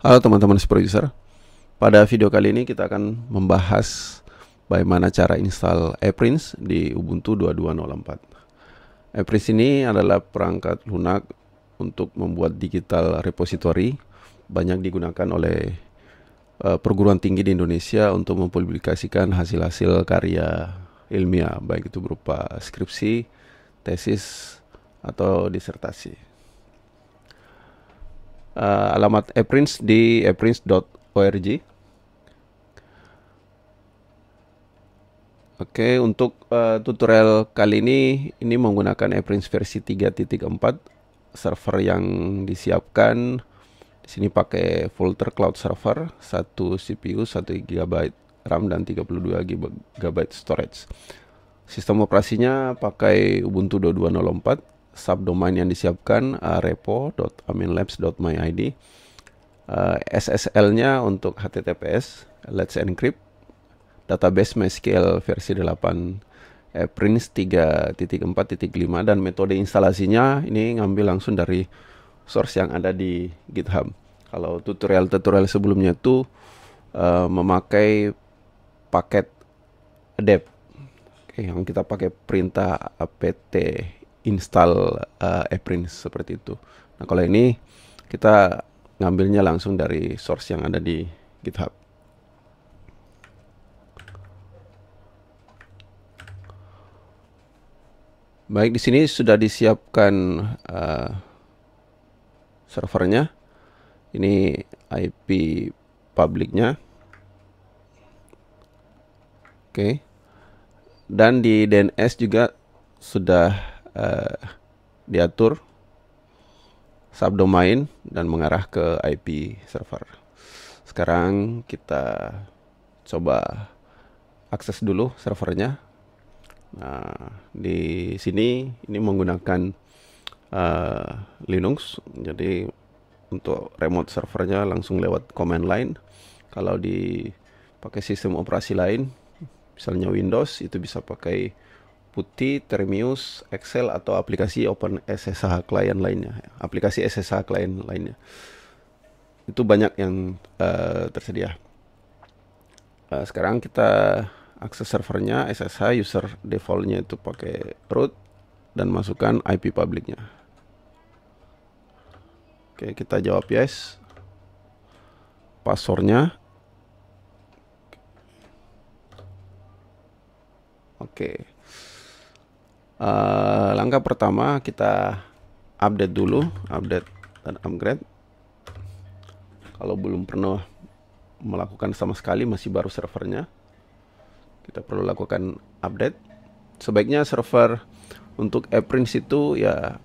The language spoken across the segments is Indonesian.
Halo teman-teman si producer. Pada video kali ini kita akan membahas bagaimana cara install Eprints di Ubuntu 2204. Eprints ini adalah perangkat lunak untuk membuat digital repository banyak digunakan oleh eh, perguruan tinggi di Indonesia untuk mempublikasikan hasil-hasil karya ilmiah baik itu berupa skripsi, tesis atau disertasi uh, alamat eprints di eprints.org. Oke, okay, untuk uh, tutorial kali ini ini menggunakan eprints versi 3.4 server yang disiapkan di sini pakai folder Cloud Server, 1 CPU, 1 GB RAM dan 32 GB storage. Sistem operasinya pakai Ubuntu 2204 subdomain yang disiapkan uh, repo.aminlabs.myid. Uh, SSL-nya untuk HTTPS, Let's Encrypt. Database MySQL versi 8, eh, Prince 3.4.5 dan metode instalasinya ini ngambil langsung dari source yang ada di GitHub. Kalau tutorial-tutorial sebelumnya itu uh, memakai paket adapt. yang kita pakai perintah apt install uh, seperti itu. Nah, kalau ini kita ngambilnya langsung dari source yang ada di GitHub. Baik, di sini sudah disiapkan uh, servernya. Ini IP publiknya. Oke. Okay. Dan di DNS juga sudah Eh, diatur subdomain dan mengarah ke IP server. Sekarang kita coba akses dulu servernya. Nah, di sini ini menggunakan uh, Linux, jadi untuk remote servernya langsung lewat command line. Kalau di pakai sistem operasi lain, misalnya Windows itu bisa pakai Putih, Termius, Excel atau aplikasi Open SSH klien lainnya, aplikasi SSH klien lainnya. Itu banyak yang uh, tersedia. Uh, sekarang kita akses servernya SSH, user defaultnya itu pakai root dan masukkan IP publiknya. Oke, kita jawab yes. Passwordnya Oke. Okay uh, langkah pertama kita update dulu update dan upgrade kalau belum pernah melakukan sama sekali masih baru servernya kita perlu lakukan update sebaiknya server untuk Eprints itu ya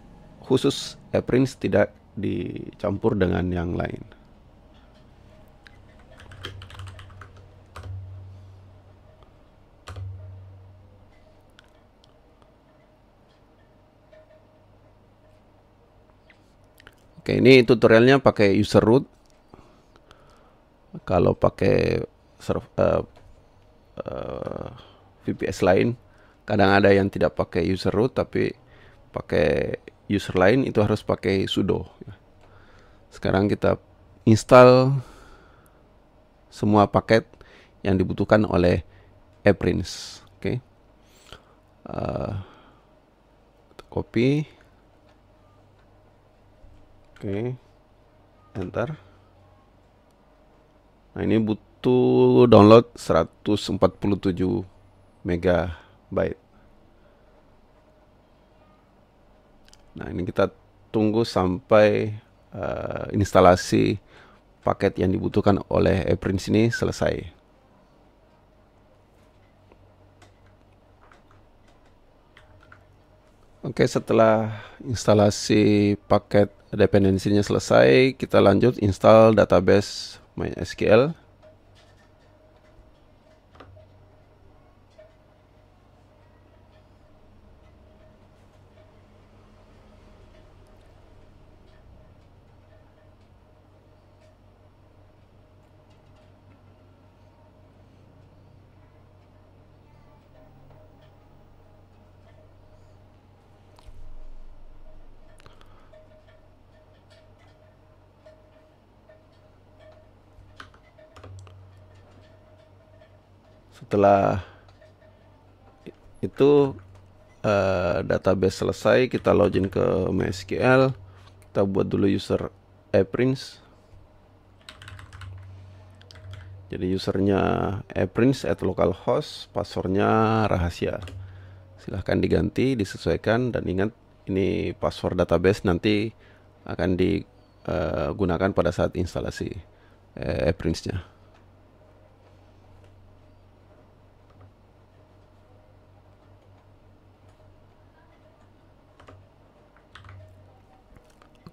khusus Eprints tidak dicampur dengan yang lain Oke, ini tutorialnya pakai user root. Kalau pakai serv, uh, eh, uh, eh, VPS lain, kadang ada yang tidak pakai user root tapi pakai user lain itu harus pakai sudo. Sekarang kita install semua paket yang dibutuhkan oleh Eprints. Oke. Okay. Uh, eh, copy Oke. Enter. Nah, ini butuh download 147 megabyte. Nah, ini kita tunggu sampai uh, instalasi paket yang dibutuhkan oleh ePrints ini selesai. Oke, setelah instalasi paket dependensinya selesai kita lanjut install database MySQL setelah itu uh, database selesai kita login ke MySQL kita buat dulu user eprints jadi usernya eprints at localhost passwordnya rahasia silahkan diganti disesuaikan dan ingat ini password database nanti akan digunakan eh, pada saat instalasi eprintsnya eh,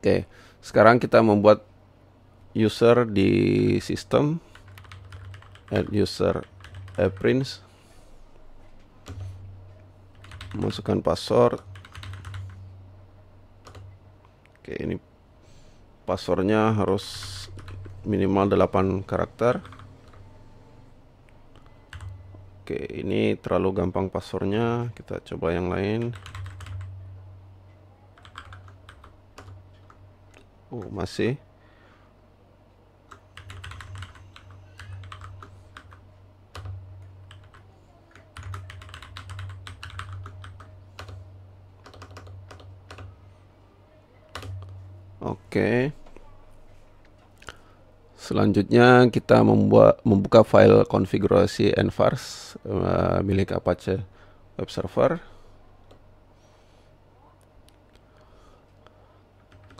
Oke, sekarang kita membuat user di sistem add user Prince. masukkan password oke ini passwordnya harus minimal 8 karakter oke ini terlalu gampang passwordnya kita coba yang lain oh masih Oke. Selanjutnya kita membuat membuka file konfigurasi envars uh, eh, milik Apache web server.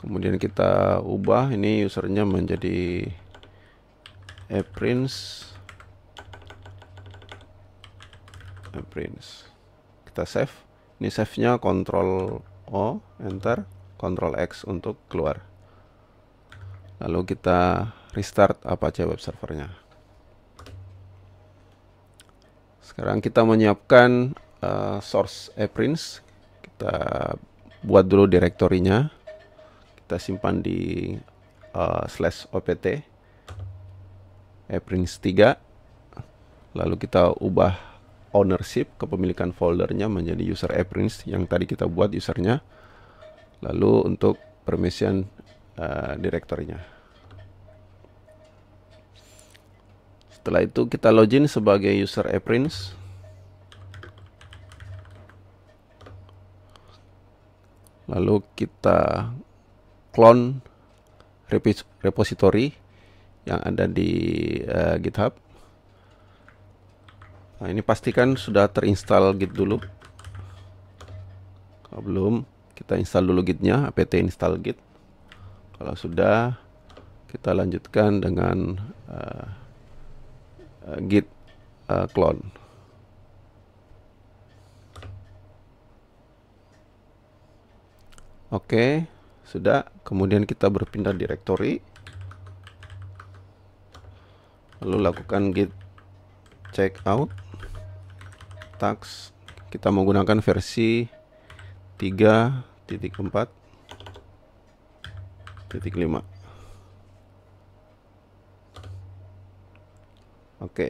kemudian kita ubah ini usernya menjadi a prince kita save ini save nya Control O enter Control X untuk keluar lalu kita restart apa aja web servernya sekarang kita menyiapkan uh, source prince kita buat dulu direktorinya kita simpan di uh, slash opt eprings eh, 3 lalu kita ubah ownership kepemilikan foldernya menjadi user eprings yang tadi kita buat usernya lalu untuk permission uh, eh, direktornya setelah itu kita login sebagai user eprints lalu kita clone repository yang ada di uh, GitHub. Nah, ini pastikan sudah terinstall Git dulu. Kalau belum, kita install dulu Gitnya, apt install Git. Kalau sudah, kita lanjutkan dengan uh, uh, Git uh, clone. Oke. Sudah, kemudian kita berpindah direktori. Lalu lakukan git checkout tax. Kita menggunakan versi 3.4.5. Oke.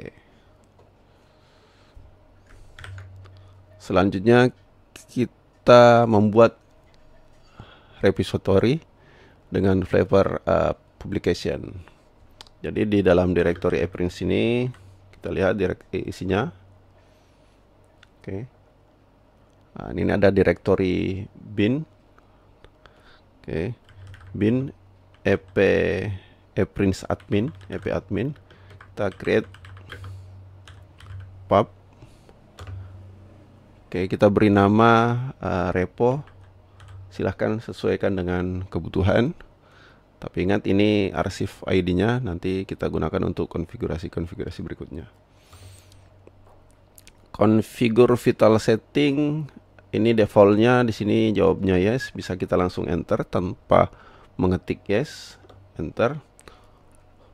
Selanjutnya kita membuat repository dengan flavor uh, publication. Jadi di dalam directory appearance ini kita lihat direct isinya. Oke. Okay. Nah, ini ada directory bin. Oke. Okay. bin ep appearance admin, ep admin. Kita create pub. Oke, okay, kita beri nama uh, repo silahkan sesuaikan dengan kebutuhan. Tapi ingat ini arsip ID-nya nanti kita gunakan untuk konfigurasi-konfigurasi berikutnya. Konfigur vital setting ini defaultnya di sini jawabnya yes, bisa kita langsung enter tanpa mengetik yes, enter.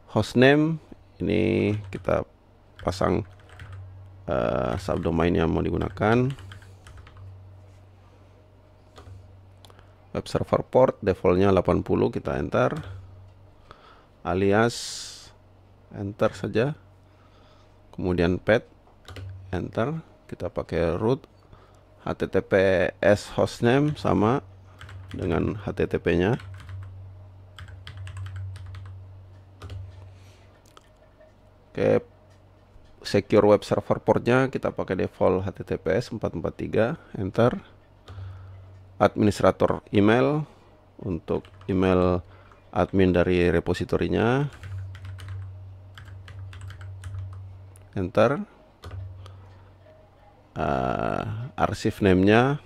Hostname ini kita pasang uh, subdomain yang mau digunakan. web server port defaultnya 80 kita enter alias enter saja kemudian pet enter kita pakai root https hostname sama dengan http nya oke secure web server portnya kita pakai default https 443 enter administrator email untuk email admin dari repositorinya enter uh, eh, arsip namenya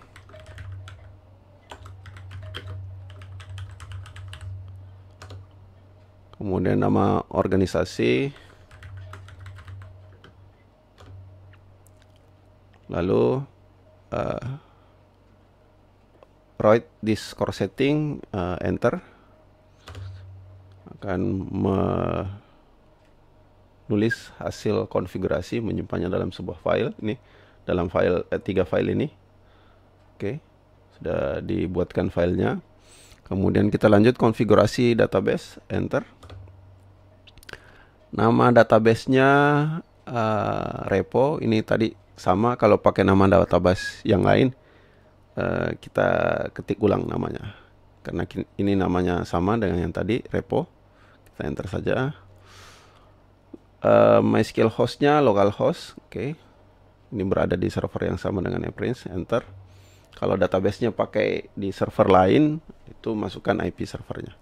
kemudian nama organisasi lalu uh, right this core setting uh, enter akan menulis hasil konfigurasi menyimpannya dalam sebuah file ini dalam file eh, tiga file ini oke okay. sudah dibuatkan filenya kemudian kita lanjut konfigurasi database enter nama databasenya uh, repo ini tadi sama kalau pakai nama database yang lain Eh, kita ketik ulang namanya karena ini namanya sama dengan yang tadi repo kita enter saja uh, mysql hostnya localhost oke okay. ini berada di server yang sama dengan eprince enter kalau databasenya pakai di server lain itu masukkan IP servernya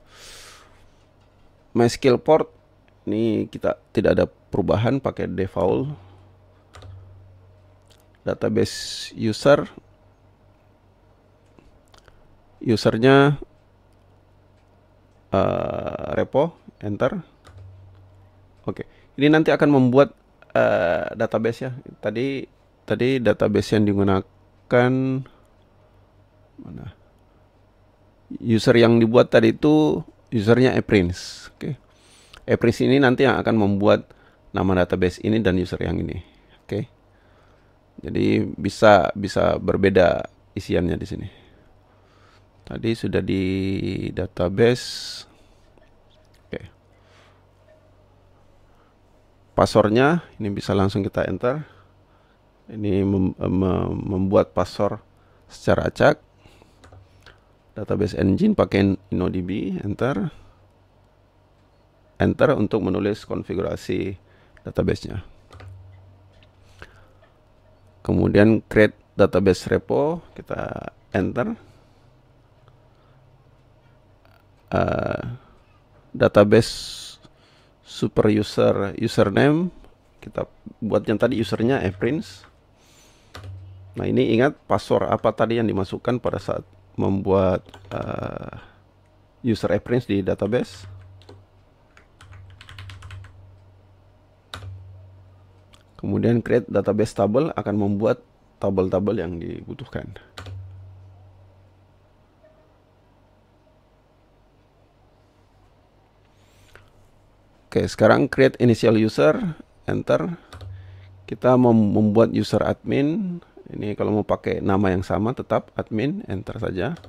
mysql port ini kita tidak ada perubahan pakai default database user usernya uh, repo enter oke okay. ini nanti akan membuat uh, eh, database ya tadi tadi database yang digunakan mana user yang dibuat tadi itu usernya eprince oke okay. eprince ini nanti yang akan membuat nama database ini dan user yang ini oke okay. jadi bisa bisa berbeda isiannya di sini tadi sudah di database oke okay. passwordnya ini bisa langsung kita enter ini mem membuat password secara acak database engine pakai InnoDB enter enter untuk menulis konfigurasi databasenya kemudian create database repo kita enter uh, database super user username kita buat yang tadi usernya fprints eh, nah ini ingat password apa tadi yang dimasukkan pada saat membuat uh, user fprints di database kemudian create database table akan membuat tabel-tabel yang dibutuhkan Oke, sekarang create initial user, enter. Kita membuat user admin. Ini kalau mau pakai nama yang sama tetap admin, enter saja.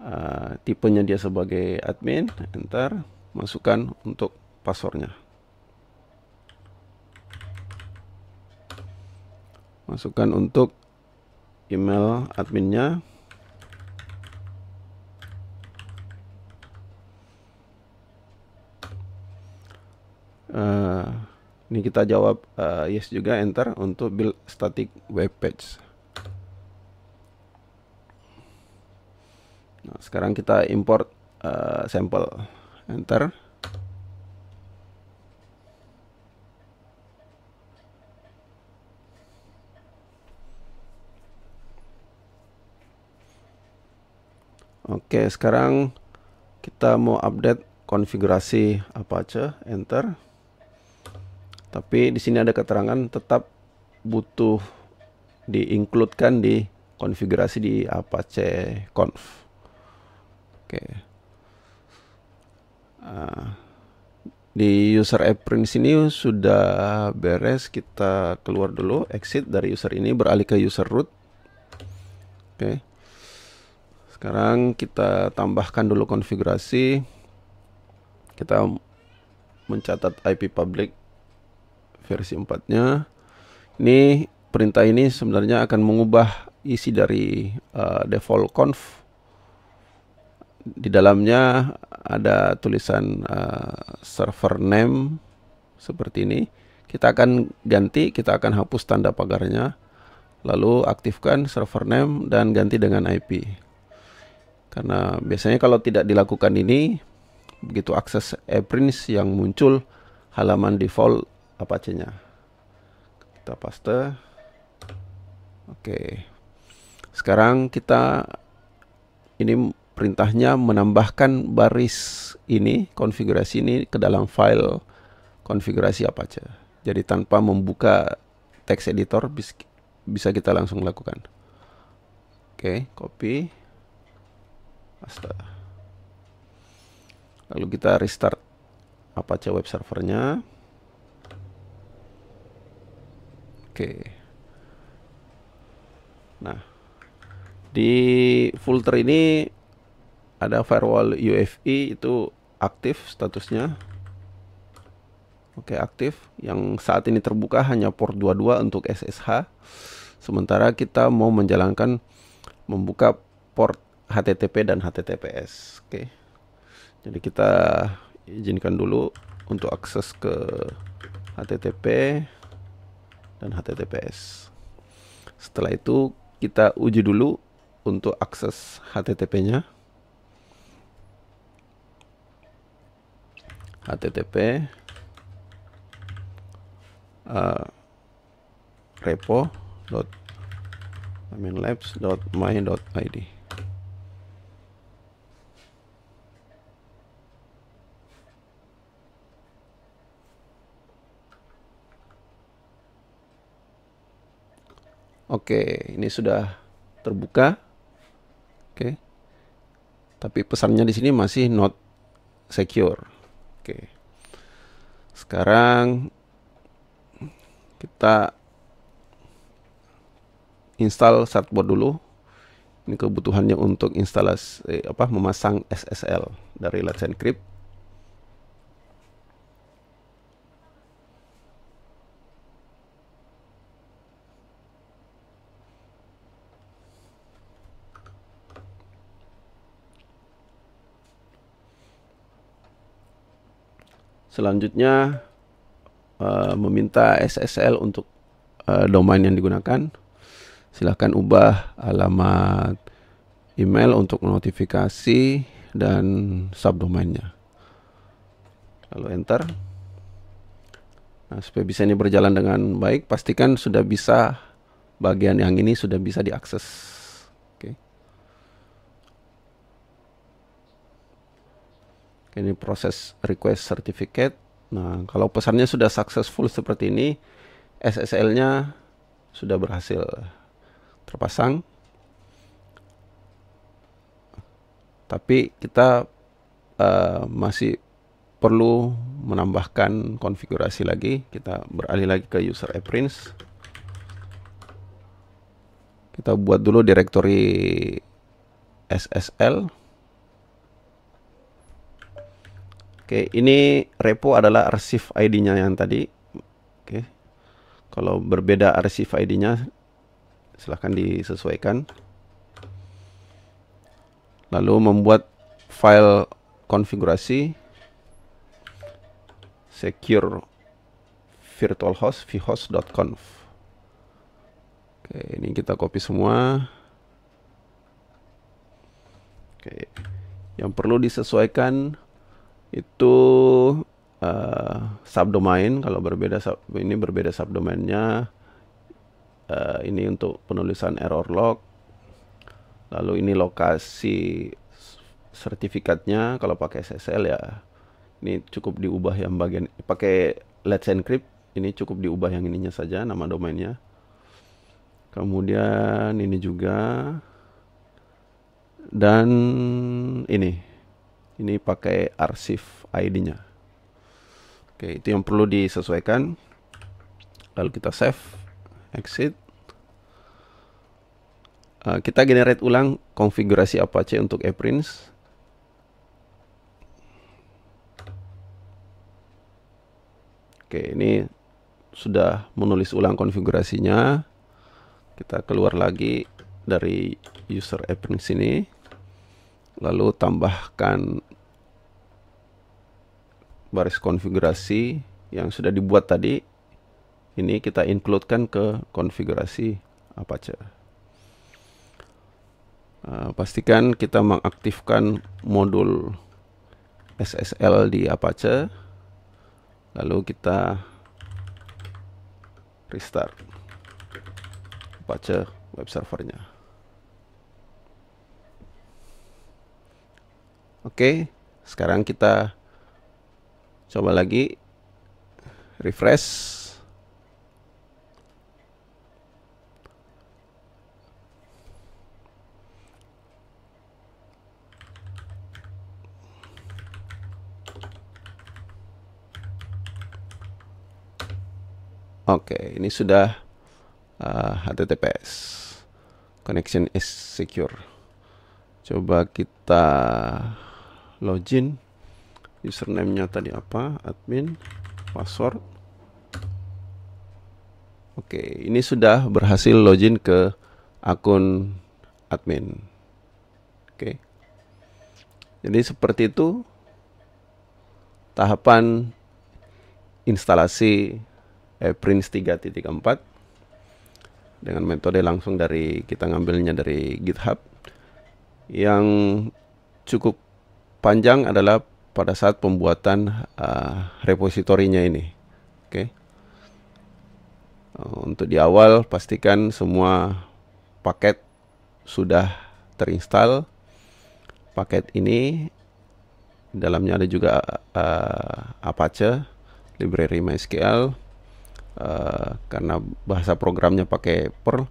Uh, tipenya dia sebagai admin, enter. Masukkan untuk passwordnya. Masukkan untuk email adminnya. uh, ini kita jawab uh, yes juga enter untuk build static web page nah sekarang kita import uh, eh, sampel enter Oke, sekarang kita mau update konfigurasi Apache, enter. Tapi di sini ada keterangan tetap butuh diinkludkan di konfigurasi di Apache Conf. Oke. Okay. Uh, di user app print sini sudah beres kita keluar dulu exit dari user ini beralih ke user root oke okay. sekarang kita tambahkan dulu konfigurasi kita mencatat IP public versi 4-nya. Ini perintah ini sebenarnya akan mengubah isi dari uh, default conf. Di dalamnya ada tulisan uh, server name seperti ini. Kita akan ganti, kita akan hapus tanda pagarnya. Lalu aktifkan server name dan ganti dengan IP. Karena biasanya kalau tidak dilakukan ini, begitu akses e yang muncul halaman default Apache-nya. Kita paste. Oke. Sekarang kita ini perintahnya menambahkan baris ini, konfigurasi ini ke dalam file konfigurasi apa Apache. Jadi tanpa membuka text editor bisa kita langsung lakukan. Oke, copy. Paste. Lalu kita restart apa web servernya. Oke. Nah, di folder ini ada firewall UEFI itu aktif statusnya. Oke, aktif. Yang saat ini terbuka hanya port 22 untuk SSH. Sementara kita mau menjalankan membuka port HTTP dan HTTPS. Oke. Jadi kita izinkan dulu untuk akses ke HTTP dan HTTPS. Setelah itu kita uji dulu untuk akses HTTP-nya. HTTP uh, eh, repo Oke, ini sudah terbuka. Oke. Tapi pesannya di sini masih not secure. Oke. Sekarang kita install Startboard dulu. Ini kebutuhannya untuk instalasi eh, apa memasang SSL dari Let's Encrypt. Selanjutnya uh, meminta SSL untuk uh, domain yang digunakan. Silahkan ubah alamat email untuk notifikasi dan subdomainnya. Lalu enter. Nah, supaya bisa ini berjalan dengan baik, pastikan sudah bisa bagian yang ini sudah bisa diakses ini proses request certificate nah kalau pesannya sudah successful seperti ini SSL-nya sudah berhasil terpasang tapi kita uh, masih perlu menambahkan konfigurasi lagi kita beralih lagi ke user appearance kita buat dulu directory SSL Oke, ini repo adalah arsip ID-nya yang tadi. Oke. Kalau berbeda arsip ID-nya silahkan disesuaikan. Lalu membuat file konfigurasi secure virtualhost vhost.conf. Oke, ini kita copy semua. Oke. Yang perlu disesuaikan itu uh, eh, subdomain kalau berbeda sub, ini berbeda subdomainnya uh, eh, ini untuk penulisan error log lalu ini lokasi sertifikatnya kalau pakai SSL ya ini cukup diubah yang bagian pakai let's encrypt ini cukup diubah yang ininya saja nama domainnya kemudian ini juga dan ini ini pakai arsip ID-nya oke itu yang perlu disesuaikan lalu kita save exit eh, kita generate ulang konfigurasi Apache untuk Eprints Oke, ini sudah menulis ulang konfigurasinya. Kita keluar lagi dari user ePrints ini lalu tambahkan baris konfigurasi yang sudah dibuat tadi ini kita includekan ke konfigurasi Apache eh, pastikan kita mengaktifkan modul SSL di Apache lalu kita restart Apache web servernya Oke, sekarang kita coba lagi refresh. Oke, okay, ini sudah uh, HTTPS. Connection is secure. Coba kita login username-nya tadi apa admin password Oke ini sudah berhasil login ke akun admin Oke jadi seperti itu tahapan instalasi eh, Prince 3.4 dengan metode langsung dari kita ngambilnya dari GitHub yang cukup panjang adalah pada saat pembuatan uh, repositorinya ini. Oke. Okay. Uh, untuk di awal pastikan semua paket sudah terinstall. Paket ini dalamnya ada juga uh, Apache, library MySQL. Uh, karena bahasa programnya pakai Perl,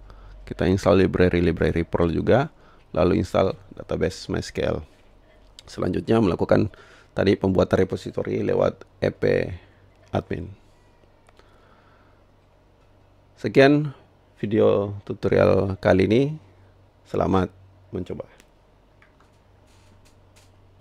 kita install library library Perl juga, lalu install database MySQL. Selanjutnya melakukan tadi pembuatan repository lewat ep admin. Sekian video tutorial kali ini. Selamat mencoba.